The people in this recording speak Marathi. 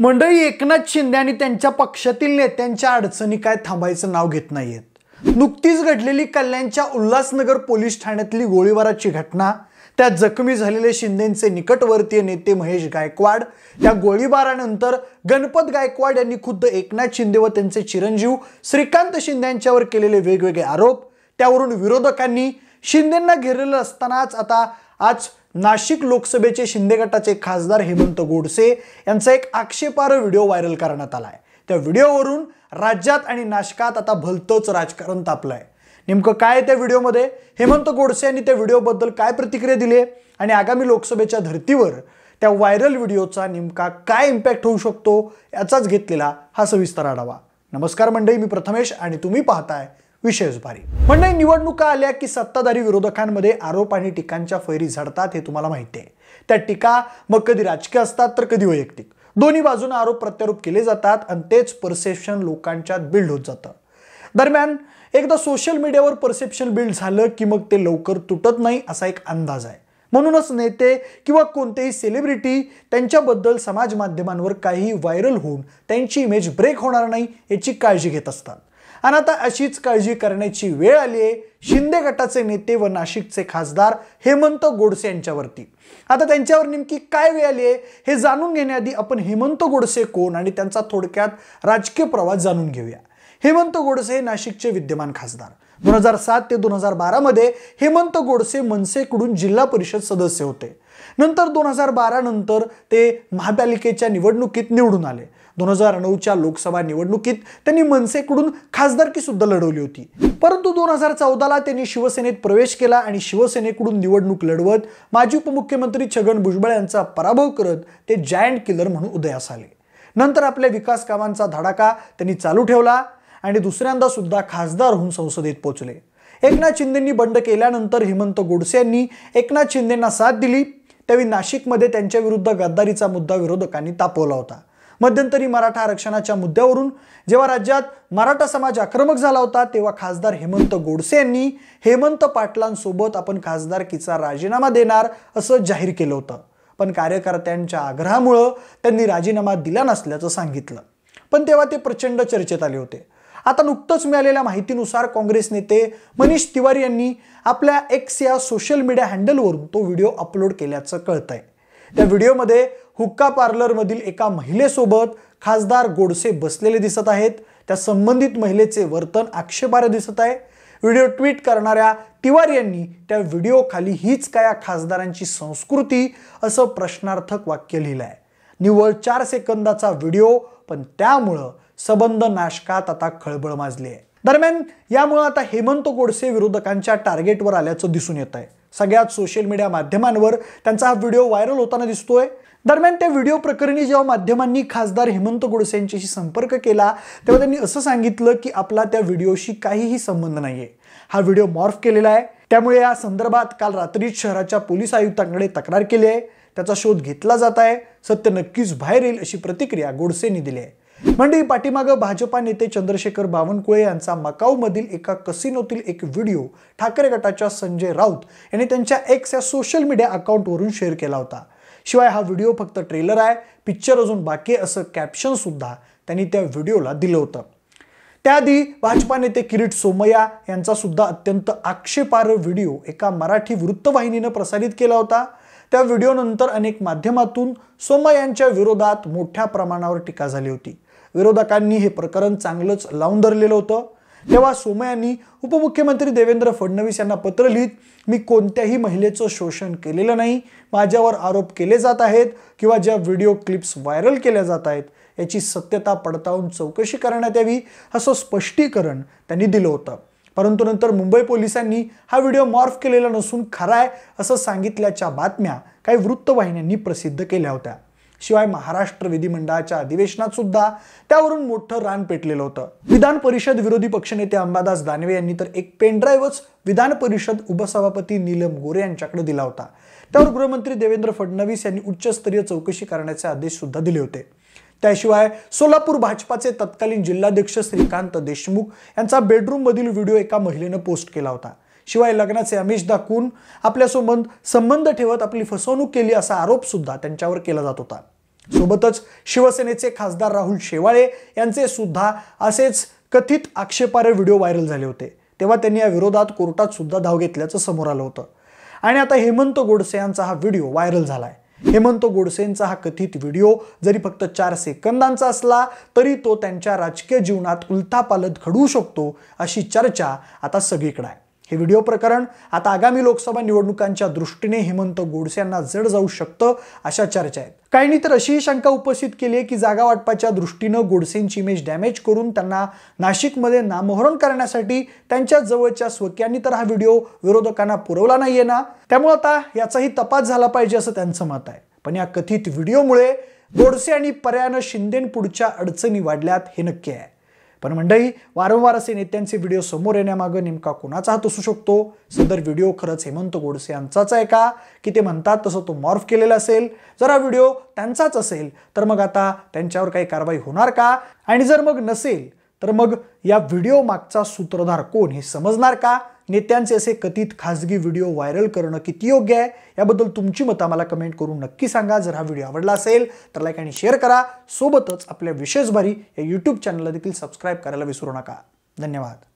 मंडळी एकनाथ शिंदे आणि त्यांच्या पक्षातील नेत्यांच्या अडचणी काय थांबायचं नाव घेत नाहीयेत नुकतीच घडलेली कल्याणच्या उल्हासनगर पोलीस ठाण्यातली गोळीबाराची घटना त्यात जखमी झालेले शिंदेचे निकटवर्तीय नेते महेश गायकवाड त्या गोळीबारानंतर गणपत गायकवाड यांनी खुद्द एकनाथ शिंदे व त्यांचे चिरंजीव श्रीकांत शिंदे यांच्यावर केलेले वेगवेगळे आरोप त्यावरून विरोधकांनी शिंदेंना घेरलेलं असतानाच आता आज नाशिक लोकसभेचे शिंदे गटाचे खासदार हेमंत गोडसे यांचा एक आक्षेपार्ह व्हिडिओ व्हायरल करण्यात आला आहे त्या व्हिडिओवरून राज्यात आणि नाशकात आता भलतंच राजकारण तापलं आहे नेमकं काय त्या व्हिडिओमध्ये हेमंत गोडसे यांनी त्या व्हिडिओबद्दल काय प्रतिक्रिया दिली आणि आगामी लोकसभेच्या धर्तीवर त्या व्हायरल व्हिडिओचा नेमका काय इम्पॅक्ट होऊ शकतो याचाच घेतलेला हा सविस्तर आढावा नमस्कार मंडळी मी प्रथमेश आणि तुम्ही पाहताय विषय भारी म्हणजे निवडणुका आल्या की सत्ताधारी विरोधकांमध्ये आरोप आणि टीकांच्या फैरी झडतात हे तुम्हाला माहिती आहे त्या टीका मग कधी राजकीय असतात तर कधी वैयक्तिक दोन्ही बाजूनं आरोप प्रत्यारोप केले जातात आणि तेच परसेप्शन लोकांच्यात बिल्ड होत जातं दरम्यान एकदा सोशल मीडियावर परसेप्शन बिल्ड झालं की मग ते लवकर तुटत नाही असा एक अंदाज आहे म्हणूनच नेते किंवा कोणतेही सेलिब्रिटी त्यांच्याबद्दल समाज माध्यमांवर काही व्हायरल होऊन त्यांची इमेज ब्रेक होणार नाही याची काळजी घेत असतात आणि आता अशीच काळजी करण्याची वेळ आली आहे शिंदे गटाचे नेते व नाशिकचे खासदार हेमंत गोडसे यांच्यावरती आता त्यांच्यावर नेमकी काय वेळ आली आहे हे जाणून घेण्याआधी आपण हेमंत गोडसे कोण आणि त्यांचा थोडक्यात राजकीय प्रवास जाणून घेऊया हेमंत गोडसे हे नाशिकचे विद्यमान खासदार दोन हजार सात ते दोन हजार बारामध्ये हेमंत गोडसे मनसेकडून जिल्हा परिषद सदस्य होते नंतर दोन हजार बारा नंतर ते महापालिकेच्या निवडणुकीत निवडून आले दोन हजार नऊच्या लोकसभा निवडणुकीत त्यांनी मनसेकडून खासदारकी सुद्धा लढवली होती परंतु दोन हजार चौदाला त्यांनी शिवसेनेत प्रवेश केला आणि शिवसेनेकडून निवडणूक लढवत माजी उपमुख्यमंत्री छगन भुजबळ यांचा पराभव करत ते जायंट किलर म्हणून उदयास आले नंतर आपल्या विकास कामांचा धडाका त्यांनी चालू ठेवला आणि दुसऱ्यांदा सुद्धा खासदार होऊन संसदेत पोहोचले एकनाथ शिंदेंनी बंड केल्यानंतर हेमंत गोडसे यांनी एकनाथ शिंदेंना साथ दिली त्यावेळी नाशिकमध्ये त्यांच्याविरुद्ध गद्दारीचा मुद्दा विरोधकांनी तापवला होता मध्यंतरी मराठा आरक्षणाच्या मुद्द्यावरून जेव्हा राज्यात मराठा समाज आक्रमक झाला होता तेव्हा खासदार हेमंत गोडसे यांनी हेमंत पाटलांसोबत आपण खासदारकीचा राजीनामा देणार असं जाहीर केलं होतं पण कार्यकर्त्यांच्या आग्रहामुळं त्यांनी राजीनामा दिला नसल्याचं सांगितलं पण तेव्हा ते प्रचंड चर्चेत आले होते आता नुकतंच मिळालेल्या माहितीनुसार काँग्रेस नेते मनीष तिवारी यांनी आपल्या एक्स या सोशल मीडिया हँडलवरून तो व्हिडिओ अपलोड केल्याचं कळतंय त्या व्हिडिओमध्ये हुक्का पार्लरमधील एका महिलेसोबत खासदार गोडसे बसलेले दिसत आहेत त्या संबंधित महिलेचे वर्तन आक्षेपार्ह दिसत आहे व्हिडिओ ट्विट करणाऱ्या तिवार यांनी त्या व्हिडिओ खाली हीच काय खासदारांची संस्कृती असं प्रश्नार्थक वाक्य लिहिलं आहे निव्वळ चार सेकंदाचा व्हिडिओ पण त्यामुळं सबंध नाशकात आता खळबळ माजली आहे दरम्यान यामुळं आता हेमंत गोडसे विरोधकांच्या टार्गेटवर आल्याचं दिसून येत आहे सगळ्यात सोशल मीडिया माध्यमांवर त्यांचा हा व्हिडिओ व्हायरल होताना दिसतोय दरम्यान त्या व्हिडिओ प्रकरणी जेव्हा माध्यमांनी खासदार हेमंत गोडसे यांच्याशी संपर्क केला तेव्हा त्यांनी असं सांगितलं की आपला त्या व्हिडिओशी काहीही संबंध नाही आहे हा व्हिडिओ मॉर्फ केलेला आहे त्यामुळे या संदर्भात काल रात्रीच शहराच्या पोलीस आयुक्तांकडे तक्रार केली आहे त्याचा शोध घेतला जात आहे सत्य नक्कीच बाहेर येईल अशी प्रतिक्रिया गोडसेंनी दिली आहे म्हणजे पाठीमागं भाजपा नेते चंद्रशेखर बावनकुळे यांचा मकाऊमधील एका कसिनोतील एक व्हिडिओ ठाकरे गटाच्या संजय राऊत यांनी त्यांच्या एक्स या सोशल मीडिया अकाउंटवरून शेअर केला होता शिवाय हा व्हिडिओ फक्त ट्रेलर आहे पिक्चर अजून बाकी असं कॅप्शन सुद्धा त्यांनी त्या व्हिडिओला दिलं होतं त्याआधी भाजपा नेते किरीट सोमय्या यांचा सुद्धा अत्यंत आक्षेपार्ह व्हिडिओ एका मराठी वृत्तवाहिनीनं प्रसारित केला होता त्या व्हिडिओनंतर अनेक माध्यमातून सोमय्यांच्या विरोधात मोठ्या प्रमाणावर टीका झाली होती विरोधकांनी हे प्रकरण चांगलंच लावून धरलेलं होतं तेव्हा सोमयांनी उपमुख्यमंत्री देवेंद्र फडणवीस यांना पत्र लिहित मी कोणत्याही महिलेचं शोषण केलेलं नाही माझ्यावर आरोप केले जात आहेत किंवा ज्या व्हिडिओ क्लिप्स व्हायरल केल्या जात आहेत याची सत्यता पडताळून चौकशी करण्यात यावी असं स्पष्टीकरण त्यांनी दिलं होतं परंतु नंतर मुंबई पोलिसांनी हा व्हिडिओ मॉर्फ केलेला नसून खरा आहे असं सांगितल्याच्या बातम्या काही वृत्तवाहिन्यांनी प्रसिद्ध केल्या होत्या शिवाय महाराष्ट्र विधिमंडळाच्या अधिवेशनात सुद्धा त्यावरून मोठं रान पेटलेलं होतं विधान परिषद विरोधी पक्षनेते अंबादास दानवे यांनी तर एक पेनड्राईव्हच विधान परिषद उपसभापती नीलम गोरे यांच्याकडे दिला होता त्यावर गृहमंत्री देवेंद्र फडणवीस यांनी उच्चस्तरीय चौकशी करण्याचे आदेश सुद्धा दिले होते त्याशिवाय सोलापूर भाजपाचे तत्कालीन जिल्हाध्यक्ष श्रीकांत देशमुख यांचा बेडरूममधील व्हिडिओ एका महिलेनं पोस्ट केला होता शिवाय लग्नाचे आमिष दाखवून आपल्यासोबत संबंध ठेवत आपली फसवणूक केली असा आरोपसुद्धा त्यांच्यावर केला जात होता सोबतच शिवसेनेचे खासदार राहुल शेवाळे यांचे सुद्धा असेच कथित आक्षेपार्ह व्हिडिओ व्हायरल झाले होते तेव्हा त्यांनी या विरोधात कोर्टात सुद्धा धाव घेतल्याचं समोर आलं होतं आणि आता हेमंत गोडसे यांचा हा व्हिडिओ व्हायरल झाला आहे हेमंत गोडसेंचा हा कथित व्हिडिओ जरी फक्त चार सेकंदांचा असला तरी तो त्यांच्या राजकीय जीवनात उलथापालत घडवू शकतो अशी चर्चा आता सगळीकडे आहे हे व्हिडिओ प्रकरण आता आगामी लोकसभा निवडणुकांच्या दृष्टीने हेमंत गोडसे यांना जड जाऊ शकतं अशा चर्चा आहेत काहींनी तर अशीही शंका उपस्थित केली आहे की जागा वाटपाच्या दृष्टीनं गोडसेंची इमेज डॅमेज करून त्यांना नाशिकमध्ये नामोहरण करण्यासाठी त्यांच्या जवळच्या स्वकीयांनी तर हा व्हिडिओ विरोधकांना पुरवला नाहीये ना त्यामुळे आता याचाही तपास झाला पाहिजे असं त्यांचं मत आहे पण या कथित व्हिडिओमुळे गोडसे आणि पर्यायानं शिंदेन पुढच्या अडचणी वाढल्यात हे नक्की आहे पण मंडळी वारंवार असे नेत्यांचे व्हिडिओ समोर येण्यामागं नेमका कोणाचा हात असू शकतो सदर व्हिडिओ खरंच हेमंत गोडसे यांचाच आहे का की ते म्हणतात तसं तो मॉर्फ केलेला असेल जर हा व्हिडिओ त्यांचाच असेल तर मग आता त्यांच्यावर काही कारवाई होणार का आणि जर मग नसेल तर मग या व्हिडिओ मागचा सूत्रधार कोण हे समजणार का नेत्यांचे असे कथित खाजगी व्हिडिओ व्हायरल करणं किती योग्य आहे याबद्दल तुमची मतं आम्हाला कमेंट करून नक्की सांगा जर हा व्हिडिओ आवडला असेल तर लाईक आणि शेअर करा सोबतच आपल्या विशेष या यूट्यूब चॅनलला देखील सबस्क्राईब करायला विसरू नका धन्यवाद